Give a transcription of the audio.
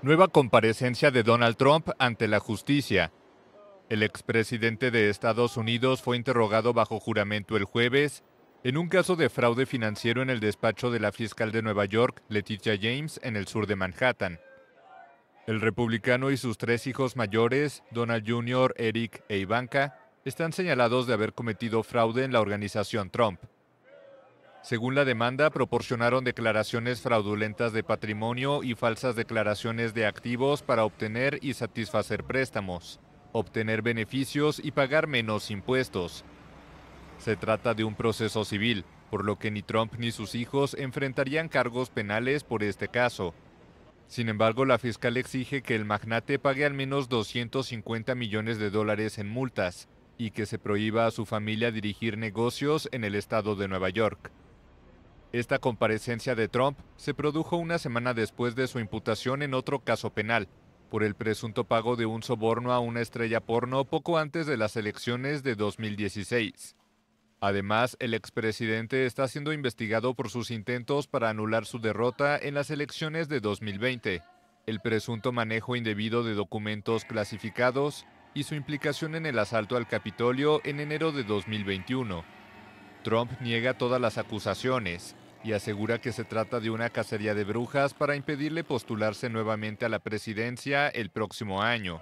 Nueva comparecencia de Donald Trump ante la justicia. El expresidente de Estados Unidos fue interrogado bajo juramento el jueves en un caso de fraude financiero en el despacho de la fiscal de Nueva York, Letitia James, en el sur de Manhattan. El republicano y sus tres hijos mayores, Donald Jr., Eric e Ivanka, están señalados de haber cometido fraude en la organización Trump. Según la demanda, proporcionaron declaraciones fraudulentas de patrimonio y falsas declaraciones de activos para obtener y satisfacer préstamos, obtener beneficios y pagar menos impuestos. Se trata de un proceso civil, por lo que ni Trump ni sus hijos enfrentarían cargos penales por este caso. Sin embargo, la fiscal exige que el magnate pague al menos 250 millones de dólares en multas y que se prohíba a su familia dirigir negocios en el estado de Nueva York. Esta comparecencia de Trump se produjo una semana después de su imputación en otro caso penal, por el presunto pago de un soborno a una estrella porno poco antes de las elecciones de 2016. Además, el expresidente está siendo investigado por sus intentos para anular su derrota en las elecciones de 2020, el presunto manejo indebido de documentos clasificados y su implicación en el asalto al Capitolio en enero de 2021. Trump niega todas las acusaciones y asegura que se trata de una cacería de brujas para impedirle postularse nuevamente a la presidencia el próximo año.